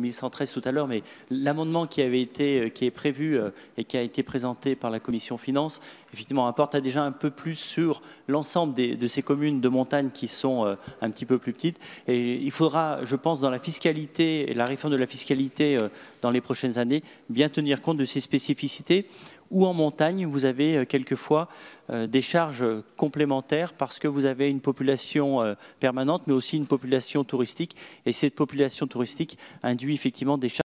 1113 tout à l'heure, mais l'amendement qui avait été, euh, qui est prévu euh, et qui a été présenté par la commission finance, effectivement, apporte déjà un peu plus sur l'ensemble de ces communes de montagne qui sont euh, un petit peu plus petites. Et il faudra, je pense, dans la fiscalité, et la réforme de la fiscalité dans les prochaines années, bien tenir compte de ces spécificités ou en montagne, vous avez euh, quelquefois euh, des charges complémentaires parce que vous avez une population euh, permanente, mais aussi une population touristique. Et cette population touristique induit effectivement des charges